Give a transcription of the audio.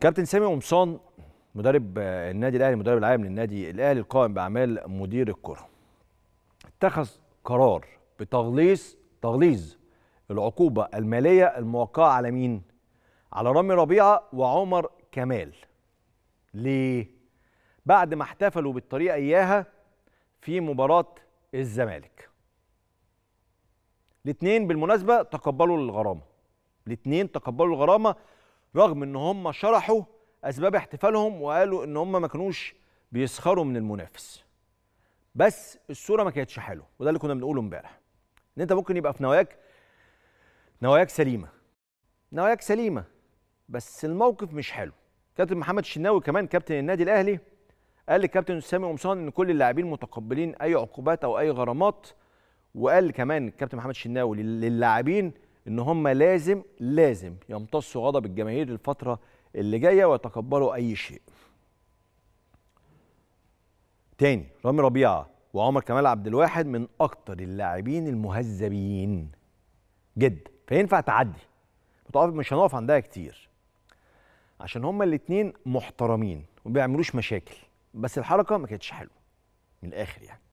كابتن سامي قمصان مدرب آه، النادي الاهلي المدرب العام للنادي الاهلي القائم باعمال مدير الكره اتخذ قرار بتغليظ تغليظ العقوبه الماليه الموقعه على مين على رامي ربيعه وعمر كمال ليه بعد ما احتفلوا بالطريقه اياها في مباراه الزمالك الاثنين بالمناسبه تقبلوا الغرامه الاثنين تقبلوا الغرامه رغم ان هم شرحوا اسباب احتفالهم وقالوا ان هم ما كانوش بيسخروا من المنافس بس الصوره ما كانتش حلوه وده اللي كنا بنقوله امبارح ان انت ممكن يبقى في نواياك نواياك سليمه نواياك سليمه بس الموقف مش حلو كابتن محمد الشناوي كمان كابتن النادي الاهلي قال للكابتن سامي قمصان ان كل اللاعبين متقبلين اي عقوبات او اي غرامات وقال كمان الكابتن محمد الشناوي للاعبين ان هم لازم لازم يمتصوا غضب الجماهير الفتره اللي جايه ويتقبلوا اي شيء. تاني رامي ربيعه وعمر كمال عبد الواحد من اكتر اللاعبين المهذبين جدا فينفع تعدي مش هنقف عندها كتير عشان هما الاتنين محترمين وما بيعملوش مشاكل بس الحركه ما كانتش حلوه من الاخر يعني